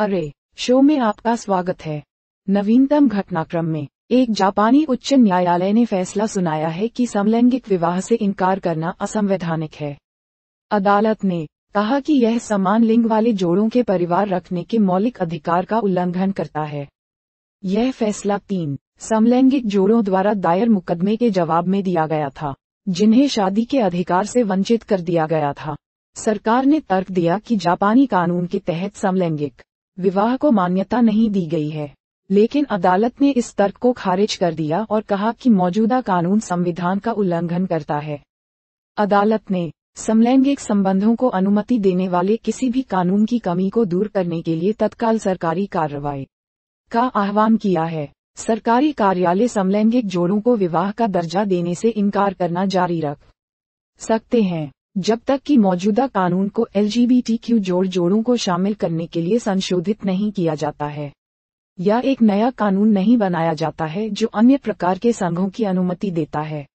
अरे शो में आपका स्वागत है नवीनतम घटनाक्रम में एक जापानी उच्च न्यायालय ने फैसला सुनाया है कि समलैंगिक विवाह से इनकार करना असंवैधानिक है अदालत ने कहा कि यह समान लिंग वाले जोड़ों के परिवार रखने के मौलिक अधिकार का उल्लंघन करता है यह फैसला तीन समलैंगिक जोड़ों द्वारा दायर मुकदमे के जवाब में दिया गया था जिन्हें शादी के अधिकार से वंचित कर दिया गया था सरकार ने तर्क दिया कि जापानी कानून के तहत समलैंगिक विवाह को मान्यता नहीं दी गई है लेकिन अदालत ने इस तर्क को खारिज कर दिया और कहा कि मौजूदा कानून संविधान का उल्लंघन करता है अदालत ने समलैंगिक संबंधों को अनुमति देने वाले किसी भी कानून की कमी को दूर करने के लिए तत्काल सरकारी कार्रवाई का आह्वान किया है सरकारी कार्यालय समलैंगिक जोड़ों को विवाह का दर्जा देने से इनकार करना जारी रख सकते हैं जब तक कि मौजूदा कानून को एलजीबीटीक्यू जोड़ जोड़ों को शामिल करने के लिए संशोधित नहीं किया जाता है या एक नया कानून नहीं बनाया जाता है जो अन्य प्रकार के संघों की अनुमति देता है